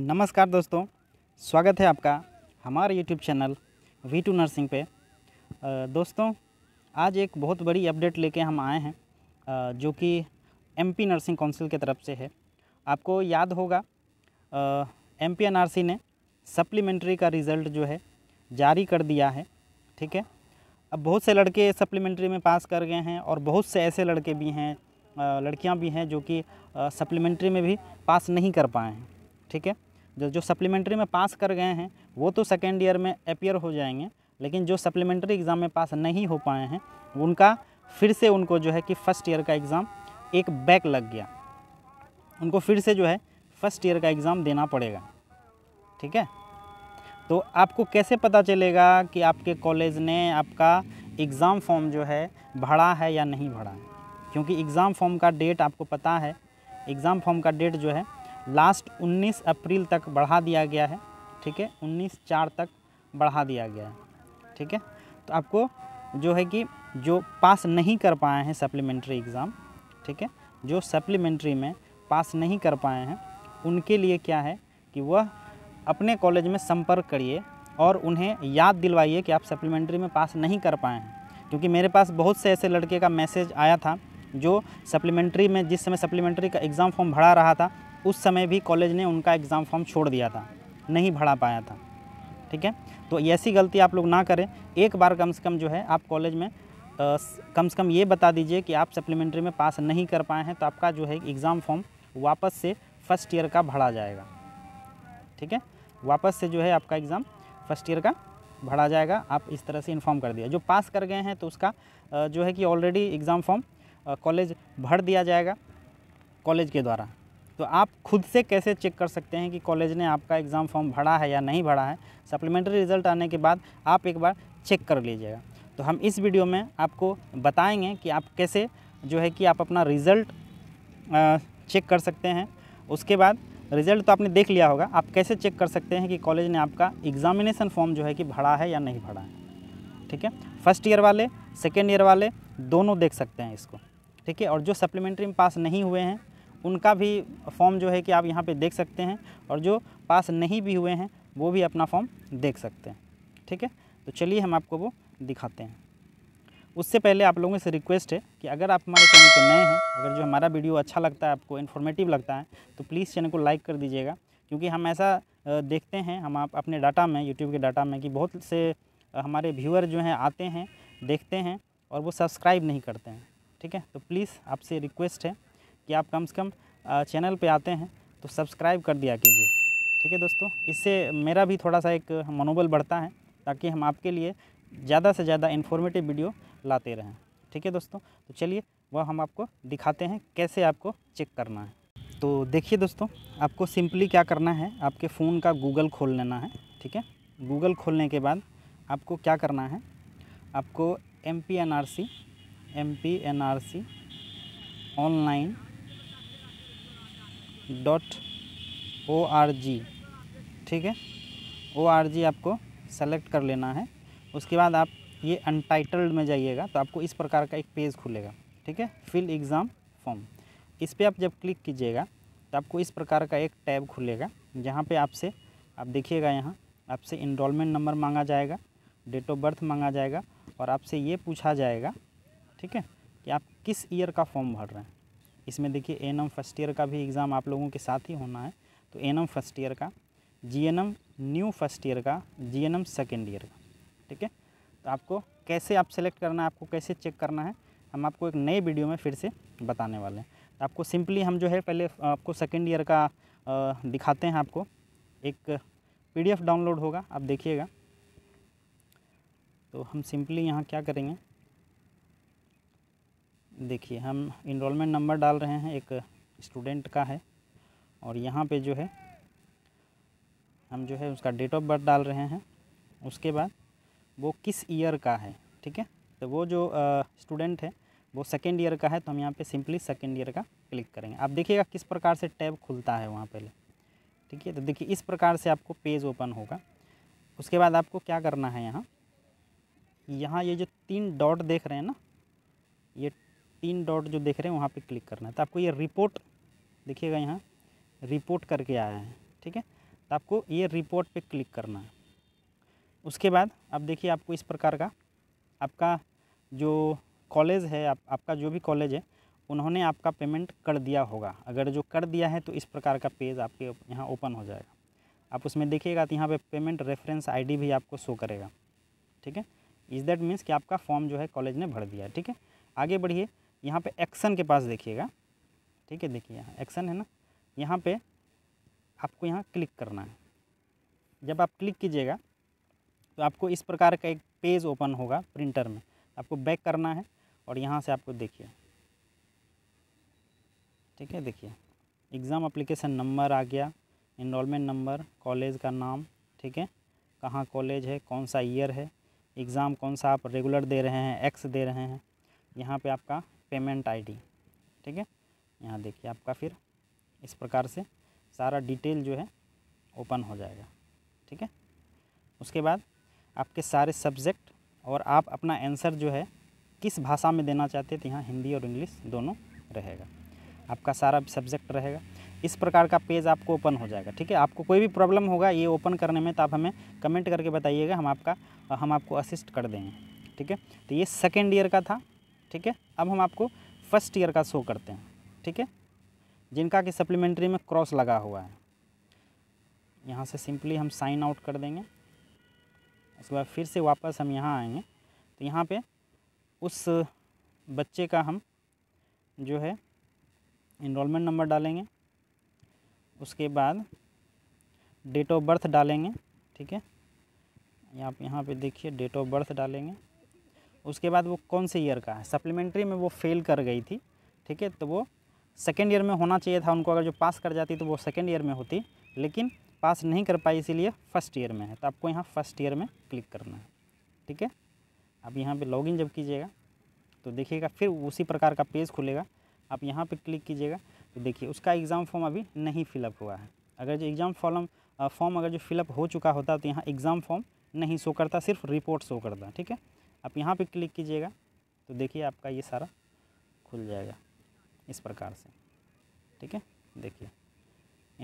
नमस्कार दोस्तों स्वागत है आपका हमारे YouTube channel we two nursing पे दोस्तों आज एक बहुत बड़ी अपडेट लेके हम आए हैं जो कि एमपी नर्सिंग काउंसिल की तरफ से है आपको याद होगा एम पी ने सप्लीमेंट्री का रिज़ल्ट जो है जारी कर दिया है ठीक है अब बहुत से लड़के सप्लीमेंट्री में पास कर गए हैं और बहुत से ऐसे लड़के भी हैं लड़कियां भी हैं जो कि सप्लीमेंट्री में भी पास नहीं कर पाए हैं ठीक है जो जो सप्लीमेंट्री में पास कर गए हैं वो तो सेकेंड ईयर में अपियर हो जाएंगे लेकिन जो सप्लीमेंट्री एग्ज़ाम में पास नहीं हो पाए हैं उनका फिर से उनको जो है कि फ़र्स्ट ईयर का एग्ज़ाम एक बैक लग गया उनको फिर से जो है फ़र्स्ट ईयर का एग्ज़ाम देना पड़ेगा ठीक है तो आपको कैसे पता चलेगा कि आपके कॉलेज ने आपका एग्ज़ाम फॉर्म जो है भरा है या नहीं भरा है क्योंकि एग्ज़ाम फॉर्म का डेट आपको पता है एग्ज़ाम फॉर्म का डेट जो है लास्ट 19 अप्रैल तक बढ़ा दिया गया है ठीक है 19 चार तक बढ़ा दिया गया है ठीक है तो आपको जो है कि जो पास नहीं कर पाए हैं सप्लीमेंट्री एग्ज़ाम ठीक है जो सप्लीमेंट्री में पास नहीं कर पाए हैं उनके लिए क्या है कि वह अपने कॉलेज में संपर्क करिए और उन्हें याद दिलवाइए कि आप सप्लीमेंट्री में पास नहीं कर पाए हैं क्योंकि मेरे पास बहुत से ऐसे लड़के का मैसेज आया था जो सप्लीमेंट्री में जिस समय सप्लीमेंट्री का एग्ज़ाम फॉर्म भरा रहा था उस समय भी कॉलेज ने उनका एग्ज़ाम फॉर्म छोड़ दिया था नहीं भरा पाया था ठीक है तो ऐसी गलती आप लोग ना करें एक बार कम से कम जो है आप कॉलेज में आ, कम से कम ये बता दीजिए कि आप सप्लीमेंट्री में पास नहीं कर पाए हैं तो आपका जो है एग्ज़ाम फॉर्म वापस से फर्स्ट ईयर का भरा जाएगा ठीक है वापस से जो है आपका एग्ज़ाम फर्स्ट ईयर का भरा जाएगा आप इस तरह से इन्फॉर्म कर दिया जो पास कर गए हैं तो उसका जो है कि ऑलरेडी एग्ज़ाम फॉर्म कॉलेज भर दिया जाएगा कॉलेज के द्वारा तो आप खुद से कैसे चेक कर सकते हैं कि कॉलेज ने आपका एग्ज़ाम फॉर्म भरा है या नहीं भरा है सप्लीमेंट्री रिज़ल्ट आने के बाद आप एक बार चेक कर लीजिएगा तो हम इस वीडियो में आपको बताएंगे कि आप कैसे जो है कि आप अपना रिज़ल्ट चेक कर सकते हैं उसके बाद रिज़ल्ट तो आपने देख लिया होगा आप कैसे चेक कर सकते हैं कि कॉलेज ने आपका एग्ज़ामिनेसन फॉर्म जो है कि भरा है या नहीं भरा है ठीक है फर्स्ट ईयर वाले सेकेंड ईयर वाले दोनों देख सकते हैं इसको ठीक है और जो सप्लीमेंट्री में पास नहीं हुए हैं उनका भी फॉर्म जो है कि आप यहाँ पे देख सकते हैं और जो पास नहीं भी हुए हैं वो भी अपना फॉर्म देख सकते हैं ठीक है तो चलिए हम आपको वो दिखाते हैं उससे पहले आप लोगों से रिक्वेस्ट है कि अगर आप हमारे चैनल पर नए हैं अगर जो हमारा वीडियो अच्छा लगता है आपको इन्फॉर्मेटिव लगता है तो प्लीज़ चैनल को लाइक कर दीजिएगा क्योंकि हम ऐसा देखते हैं हम आप अपने डाटा में यूट्यूब के डाटा में कि बहुत से हमारे व्यूअर जो हैं आते हैं देखते हैं और वो सब्सक्राइब नहीं करते हैं ठीक है तो प्लीज़ आपसे रिक्वेस्ट है कि आप कम से कम चैनल पे आते हैं तो सब्सक्राइब कर दिया कीजिए ठीक है दोस्तों इससे मेरा भी थोड़ा सा एक मनोबल बढ़ता है ताकि हम आपके लिए ज़्यादा से ज़्यादा इन्फॉर्मेटिव वीडियो लाते रहें ठीक है दोस्तों तो चलिए वह हम आपको दिखाते हैं कैसे आपको चेक करना है तो देखिए दोस्तों आपको सिंपली क्या करना है आपके फ़ोन का गूगल खोल लेना है ठीक है गूगल खोलने के बाद आपको क्या करना है आपको M P N R C M P N R C online dot O R G ठीक है ओ आर जी आपको सेलेक्ट कर लेना है उसके बाद आप ये अनटाइटल्ड में जाइएगा तो आपको इस प्रकार का एक पेज खुलेगा ठीक है फिल एग्ज़ाम फॉर्म इस पर आप जब क्लिक कीजिएगा तो आपको इस प्रकार का एक टैब खुलेगा जहाँ पे आपसे आप देखिएगा यहाँ आपसे इनरोलमेंट नंबर मांगा जाएगा डेट ऑफ बर्थ मांगा जाएगा और आपसे ये पूछा जाएगा ठीक है कि आप किस ईयर का फॉर्म भर रहे हैं इसमें देखिए एन एम फर्स्ट ईयर का भी एग्ज़ाम आप लोगों के साथ ही होना है तो एन एम फर्स्ट ईयर का G N M new first year का G N M second year का ठीक है तो आपको कैसे आप सेलेक्ट करना है आपको कैसे चेक करना है हम आपको एक नए वीडियो में फिर से बताने वाले हैं तो आपको सिंपली हम जो है पहले आपको सेकेंड ईयर का दिखाते हैं आपको एक पीडीएफ डाउनलोड होगा आप देखिएगा तो हम सिंपली यहाँ क्या करेंगे देखिए हम इनरोलमेंट नंबर डाल रहे हैं एक स्टूडेंट का है और यहाँ पे जो है हम जो है उसका डेट ऑफ बर्थ डाल रहे हैं उसके बाद वो किस ईयर का है ठीक है तो वो जो स्टूडेंट है वो सेकेंड ईयर का है तो हम यहाँ पे सिंपली सेकेंड ईयर का क्लिक करेंगे आप देखिएगा किस प्रकार से टैब खुलता है वहाँ पहले ठीक है तो देखिए इस प्रकार से आपको पेज ओपन होगा उसके बाद आपको क्या करना है यहाँ यहाँ ये जो तीन डॉट देख रहे हैं ना ये तीन डॉट जो देख रहे हैं वहाँ पे क्लिक करना है तो आपको ये रिपोर्ट देखिएगा यहाँ रिपोर्ट करके आया है ठीक है तो आपको ये रिपोर्ट पे क्लिक करना है उसके बाद आप देखिए आपको इस प्रकार का आपका जो कॉलेज है आप, आपका जो भी कॉलेज है उन्होंने आपका पेमेंट कर दिया होगा अगर जो कर दिया है तो इस प्रकार का पेज आपके यहाँ ओपन हो जाएगा आप उसमें देखिएगा तो यहाँ पे पेमेंट रेफरेंस आईडी भी आपको शो करेगा ठीक है इज दैट मीन्स कि आपका फॉर्म जो है कॉलेज ने भर दिया है ठीक है आगे बढ़िए यहाँ पे एक्शन के पास देखिएगा ठीक है देखिए यहाँ एक्शन है ना यहाँ पे आपको यहाँ क्लिक करना है जब आप क्लिक कीजिएगा तो आपको इस प्रकार का एक पेज ओपन होगा प्रिंटर में आपको बैक करना है और यहाँ से आपको देखिए ठीक है देखिए एग्ज़ाम अप्लीकेशन नंबर आ गया इनमेंट नंबर कॉलेज का नाम ठीक है कहाँ कॉलेज है कौन सा ईयर है एग्ज़ाम कौन सा आप रेगुलर दे रहे हैं एक्स दे रहे हैं यहाँ पे आपका पेमेंट आईडी ठीक है यहाँ देखिए आपका फिर इस प्रकार से सारा डिटेल जो है ओपन हो जाएगा ठीक है उसके बाद आपके सारे सब्जेक्ट और आप अपना आंसर जो है किस भाषा में देना चाहते थे यहाँ हिंदी और इंग्लिश दोनों रहेगा आपका सारा सब्जेक्ट रहेगा इस प्रकार का पेज आपको ओपन हो जाएगा ठीक है आपको कोई भी प्रॉब्लम होगा ये ओपन करने में तो आप हमें कमेंट करके बताइएगा हम आपका हम आपको असिस्ट कर देंगे ठीक है तो ये सेकेंड ईयर का था ठीक है अब हम आपको फर्स्ट ईयर का शो करते हैं ठीक है जिनका कि सप्लीमेंट्री में क्रॉस लगा हुआ है यहाँ से सिंपली हम साइन आउट कर देंगे उसके बाद फिर से वापस हम यहाँ आएंगे तो यहाँ पे उस बच्चे का हम जो है इनमेंट नंबर डालेंगे उसके बाद डेट ऑफ बर्थ डालेंगे ठीक है आप यहाँ पे देखिए डेट ऑफ बर्थ डालेंगे उसके बाद वो कौन से ईयर का है सप्लीमेंट्री में वो फेल कर गई थी ठीक है तो वो सेकेंड ईयर में होना चाहिए था उनको अगर जो पास कर जाती तो वो सेकेंड ईयर में होती लेकिन पास नहीं कर पाई इसीलिए फ़र्स्ट ईयर में है तो आपको यहाँ फ़र्स्ट ईयर में क्लिक करना है ठीक है आप यहाँ पे लॉगिन जब कीजिएगा तो देखिएगा फिर उसी प्रकार का पेज खुलेगा आप यहाँ पे क्लिक कीजिएगा तो देखिए उसका एग्ज़ाम फॉर्म अभी नहीं फिलअप हुआ है अगर जो एग्ज़ाम फॉर्म फॉर्म अगर जो फिलअप हो चुका होता तो यहाँ एग्ज़ाम फॉर्म नहीं शो करता सिर्फ रिपोर्ट शो करता ठीक है आप यहाँ पर क्लिक कीजिएगा तो देखिए आपका ये सारा खुल जाएगा इस प्रकार से ठीक है देखिए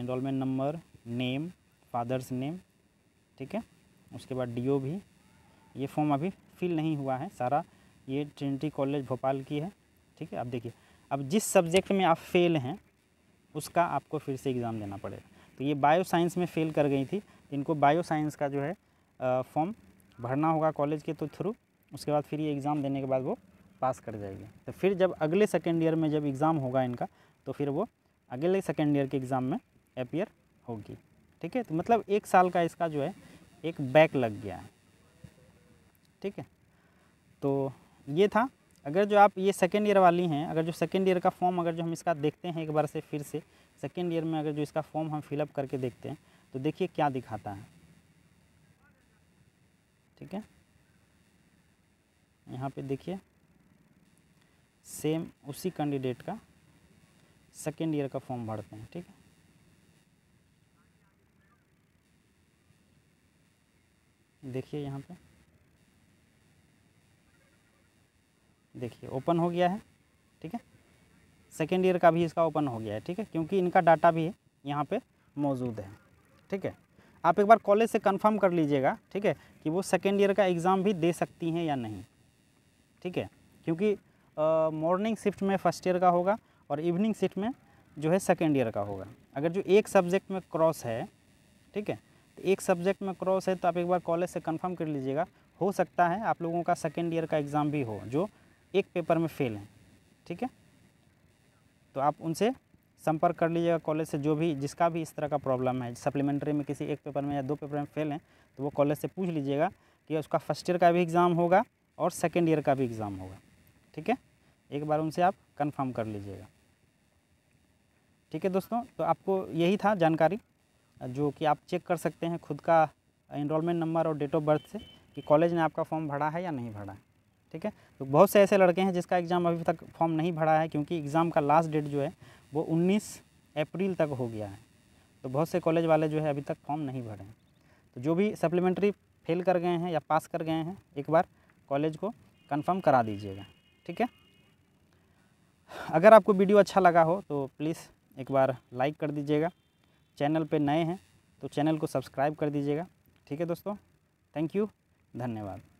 enrolment number name father's name ठीक है उसके बाद डीओ भी ये फॉर्म अभी फिल नहीं हुआ है सारा ये ट्रिनिटी कॉलेज भोपाल की है ठीक है आप देखिए अब जिस सब्जेक्ट में आप फेल हैं उसका आपको फिर से एग्ज़ाम देना पड़ेगा तो ये बायो साइंस में फ़ेल कर गई थी इनको बायो साइंस का जो है फॉर्म भरना होगा कॉलेज के तो थ्रू उसके बाद फिर ये एग्ज़ाम देने के बाद वो पास कर जाएगी तो फिर जब अगले सेकेंड ईयर में जब एग्ज़ाम होगा इनका तो फिर वो अगले सेकेंड ईयर के एग्ज़ाम में अपियर होगी ठीक है तो मतलब एक साल का इसका जो है एक बैक लग गया है ठीक है तो ये था अगर जो आप ये सेकेंड ईयर वाली हैं अगर जो सेकेंड ईयर का फॉर्म अगर जो हम इसका देखते हैं एक बार से फिर से सेकेंड ईयर में अगर जो इसका फॉर्म हम फिलअप करके देखते हैं तो देखिए क्या दिखाता है ठीक है यहाँ पे देखिए सेम उसी कैंडिडेट का सेकेंड ईयर का फॉर्म भरते हैं ठीक है देखिए यहाँ पे देखिए ओपन हो गया है ठीक है सेकेंड ईयर का भी इसका ओपन हो गया है ठीक है क्योंकि इनका डाटा भी यहाँ पर मौजूद है ठीक है आप एक बार कॉलेज से कंफर्म कर लीजिएगा ठीक है कि वो सेकेंड ईयर का एग्ज़ाम भी दे सकती हैं या नहीं ठीक है क्योंकि मॉर्निंग शिफ्ट में फर्स्ट ईयर का होगा और इवनिंग शिफ्ट में जो है सेकेंड ईयर का होगा अगर जो एक सब्जेक्ट में क्रॉस है ठीक है तो एक सब्जेक्ट में क्रॉस है तो आप एक बार कॉलेज से कन्फर्म कर लीजिएगा हो सकता है आप लोगों का सेकेंड ईयर का एग्ज़ाम भी हो जो एक पेपर में फेल हैं ठीक है तो आप उनसे संपर्क कर लीजिएगा कॉलेज से जो भी जिसका भी इस तरह का प्रॉब्लम है सप्लीमेंट्री में किसी एक पेपर में या दो पेपर में फेल हैं तो वो कॉलेज से पूछ लीजिएगा कि उसका फर्स्ट ईयर का भी एग्ज़ाम होगा और सेकेंड ईयर का भी एग्ज़ाम होगा ठीक है एक बार उनसे आप कन्फर्म कर लीजिएगा ठीक है दोस्तों तो आपको यही था जानकारी जो कि आप चेक कर सकते हैं खुद का इनरोलमेंट नंबर और डेट ऑफ बर्थ से कि कॉलेज ने आपका फॉर्म भरा है या नहीं भरा है ठीक है तो बहुत से ऐसे लड़के हैं जिसका एग्ज़ाम अभी तक फॉर्म नहीं भरा है क्योंकि एग्ज़ाम का लास्ट डेट जो है वो 19 अप्रैल तक हो गया है तो बहुत से कॉलेज वाले जो है अभी तक फॉर्म नहीं भरे हैं तो जो भी सप्लीमेंट्री फेल कर गए हैं या पास कर गए हैं एक बार कॉलेज को कन्फर्म करा दीजिएगा ठीक है अगर आपको वीडियो अच्छा लगा हो तो प्लीज़ एक बार लाइक कर दीजिएगा चैनल पे नए हैं तो चैनल को सब्सक्राइब कर दीजिएगा ठीक है दोस्तों थैंक यू धन्यवाद